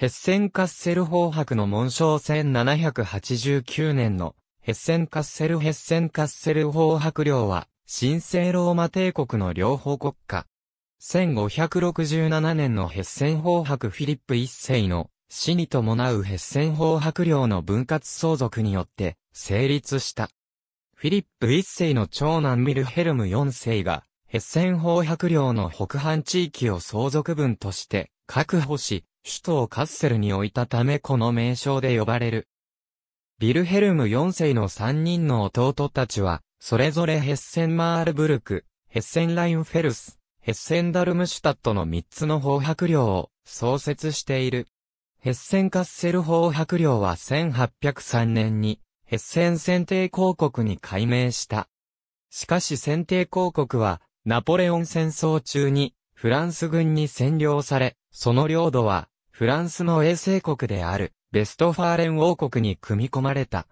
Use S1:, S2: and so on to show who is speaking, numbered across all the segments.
S1: ヘッセンカッセルハクの紋章1789年のヘッセンカッセルヘッセンカッセルハク領は神聖ローマ帝国の両方国家。1567年のヘッセンハク。フィリップ一世の死に伴うヘッセンハク領の分割相続によって成立した。フィリップ一世の長男ミルヘルム四世がヘッセンハク領の北半地域を相続分として確保し、首都をカッセルに置いたためこの名称で呼ばれる。ビルヘルム4世の3人の弟たちは、それぞれヘッセンマールブルク、ヘッセンラインフェルス、ヘッセンダルムシュタットの3つの砲白領を創設している。ヘッセンカッセル砲白領は1803年に、ヘッセン選定公国に改名した。しかし選定公国は、ナポレオン戦争中に、フランス軍に占領され、その領土は、フランスの衛星国である、ベストファーレン王国に組み込まれた。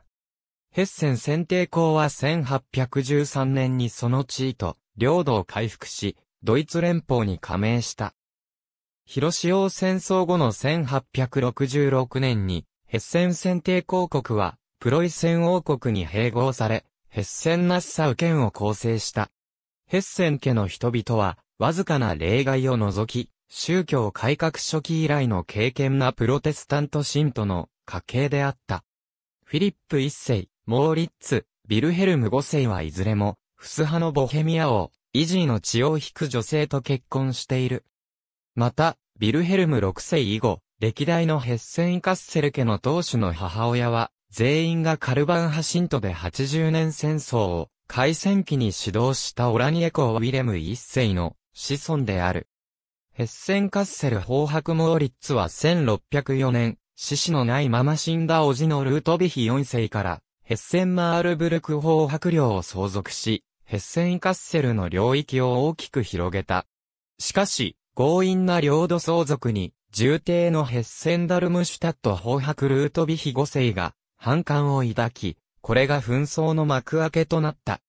S1: ヘッセン選定校は1813年にその地位と領土を回復し、ドイツ連邦に加盟した。広島戦争後の1866年に、ヘッセン選定公国は、プロイセン王国に併合され、ヘッセンナッサウ県を構成した。ヘッセン家の人々は、わずかな例外を除き、宗教改革初期以来の敬虔なプロテスタント信徒の家系であった。フィリップ一世、モーリッツ、ビルヘルム五世はいずれも、フス派のボヘミア王、イジーの血を引く女性と結婚している。また、ビルヘルム六世以後、歴代のヘッセン・カッセル家の当主の母親は、全員がカルバン派信徒で80年戦争を、開戦期に指導したオラニエコウィレム一世の子孫である。ヘッセンカッセル砲白モーリッツは1604年、死死のないまま死んだ叔父のルートビヒ4世から、ヘッセンマールブルク砲白領を相続し、ヘッセンカッセルの領域を大きく広げた。しかし、強引な領土相続に、重帝のヘッセンダルムシュタット砲白ルートビヒ5世が、反感を抱き、これが紛争の幕開けとなった。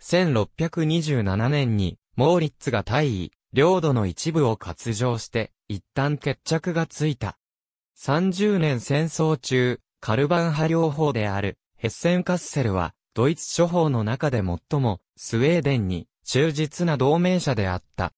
S1: 1627年に、モーリッツが退位、領土の一部を割譲して、一旦決着がついた。30年戦争中、カルバン派両方である、ヘッセンカッセルは、ドイツ諸法の中で最も、スウェーデンに、忠実な同盟者であった。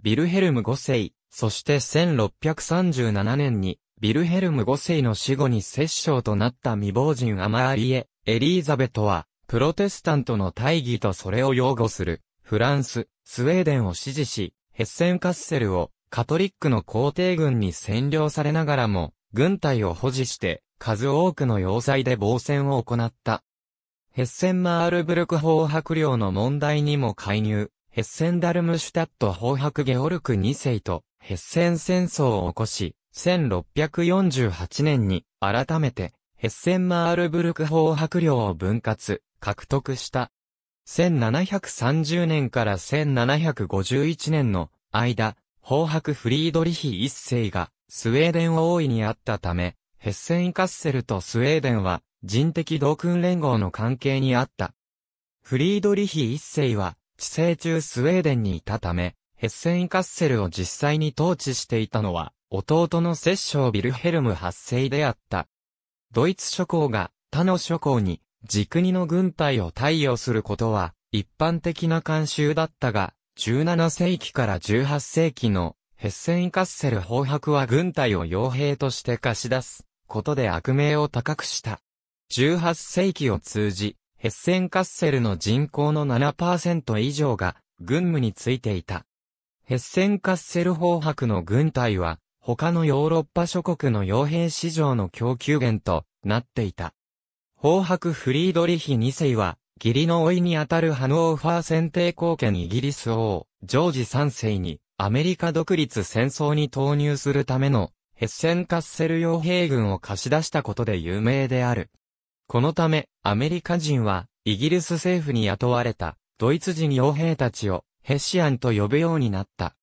S1: ビルヘルム5世、そして1637年に、ビルヘルム5世の死後に摂政となった未亡人アマーリエ、エリーザベトは、プロテスタントの大義とそれを擁護する、フランス、スウェーデンを支持し、ヘッセンカッセルをカトリックの皇帝軍に占領されながらも、軍隊を保持して、数多くの要塞で防戦を行った。ヘッセンマールブルク法伯領の問題にも介入、ヘッセンダルムシュタット法伯ゲオルク2世とヘッセン戦争を起こし、1648年に改めてヘッセンマールブルク法伯領を分割、獲得した。1730年から1751年の間、砲白フリードリヒ一世がスウェーデンを大いにあったため、ヘッセンカッセルとスウェーデンは人的同訓連合の関係にあった。フリードリヒ一世は、治世中スウェーデンにいたため、ヘッセンカッセルを実際に統治していたのは、弟の摂政ビルヘルム8世であった。ドイツ諸侯が他の諸侯に自国の軍隊を対応することは、一般的な慣習だったが、17世紀から18世紀のヘッセン・カッセル崩白は軍隊を傭兵として貸し出すことで悪名を高くした。18世紀を通じ、ヘッセン・カッセルの人口の7%以上が軍務についていた。ヘッセン・カッセル崩白の軍隊は、他のヨーロッパ諸国の傭兵市場の供給源となっていた。紅白フリードリヒ2世は、義理の老いにあたるハノーファー選定貢献イギリス王、ジョージ3世に、アメリカ独立戦争に投入するための、ヘッセンカッセル傭兵軍を貸し出したことで有名である。このため、アメリカ人は、イギリス政府に雇われた、ドイツ人傭兵たちを、ヘシアンと呼ぶようになった。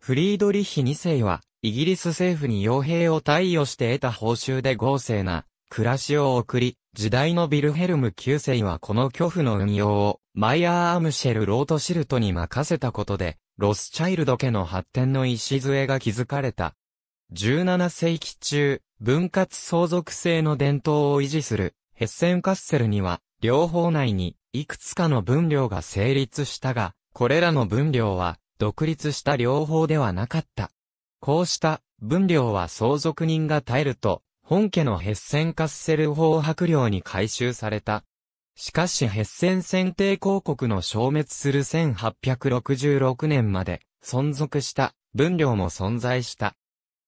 S1: フリードリヒ2世は、イギリス政府に傭兵を位をして得た報酬で豪勢な、暮らしを送り、時代のビルヘルム9世はこの巨譜の運用を、マイアー・アムシェル・ロートシルトに任せたことで、ロスチャイルド家の発展の礎が築かれた。17世紀中、分割相続制の伝統を維持する、ヘッセンカッセルには、両方内に、いくつかの分量が成立したが、これらの分量は、独立した両方ではなかった。こうした、分量は相続人が耐えると、本家のヘッセンカッセル法白領に改修された。しかしヘッセン選定公国の消滅する1866年まで存続した分領も存在した。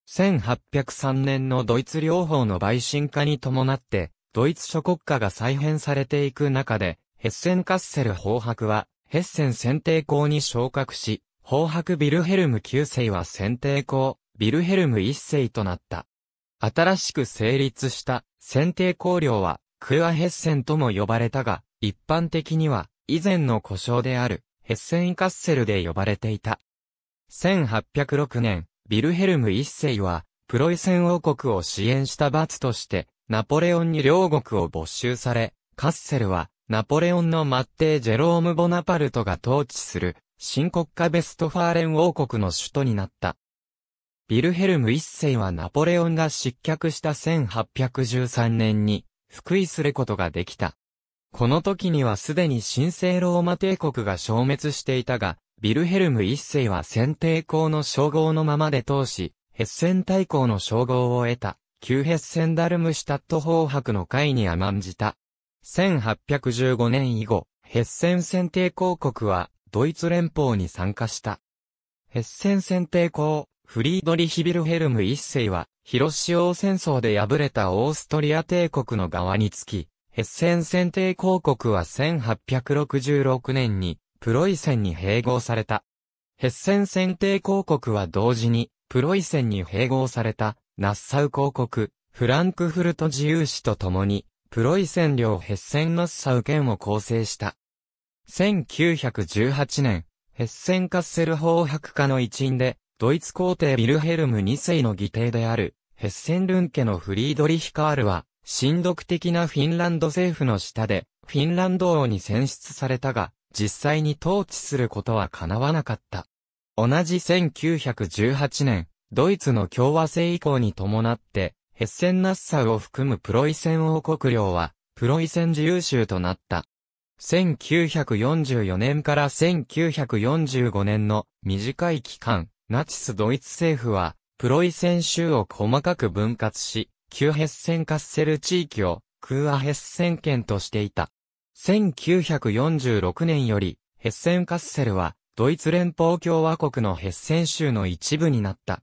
S1: 1803年のドイツ領法の陪審化に伴って、ドイツ諸国家が再編されていく中で、ヘッセンカッセル法白は、ヘッセン選定公に昇格し、法白ビルヘルム9世は選定公、ビルヘルム1世となった。新しく成立した選定綱領はクーアヘッセンとも呼ばれたが、一般的には以前の故障であるヘッセンイカッセルで呼ばれていた。1806年、ビルヘルム一世はプロイセン王国を支援した罰としてナポレオンに両国を没収され、カッセルはナポレオンの末帝ジェローム・ボナパルトが統治する新国家ベストファーレン王国の首都になった。ビルヘルム一世はナポレオンが失脚した1813年に、復位することができた。この時にはすでに神聖ローマ帝国が消滅していたが、ビルヘルム一世は先帝公の称号のままで通し、ヘッセン大公の称号を得た、旧ヘッセンダルムシュタット法伯の会に甘んじた。1815年以後、ヘッセン先帝公国は、ドイツ連邦に参加した。ヘッセン先帝公、フリードリヒ・ビルヘルム一世は、広島戦争で敗れたオーストリア帝国の側につき、ヘッセン選定公国は1866年に、プロイセンに併合された。ヘッセン選定公国は同時に、プロイセンに併合された、ナッサウ公国、フランクフルト自由市と共に、プロイセン領ヘッセンナッサウ県を構成した。1918年、ヘッセンカッセル法白化の一員で、ドイツ皇帝ビルヘルム2世の義弟である、ヘッセンルン家のフリードリヒカールは、神独的なフィンランド政府の下で、フィンランド王に選出されたが、実際に統治することは叶わなかった。同じ1918年、ドイツの共和制以降に伴って、ヘッセン・ナッサウを含むプロイセン王国領は、プロイセン自由州となった。1944年から1945年の短い期間、ナチスドイツ政府は、プロイセン州を細かく分割し、旧ヘッセンカッセル地域を、クーアヘッセン県としていた。1946年より、ヘッセンカッセルは、ドイツ連邦共和国のヘッセン州の一部になった。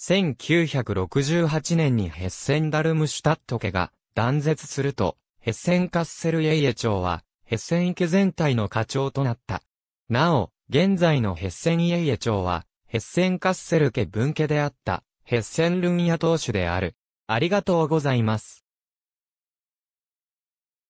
S1: 1968年にヘッセンダルムシュタット家が断絶すると、ヘッセンカッセルエイエ町は、ヘッセン家全体の課長となった。なお、現在のヘッセンイエイエ町は、ヘッセンカッセル家分家であった、ヘッセンルンヤ当主である。ありがとうございます。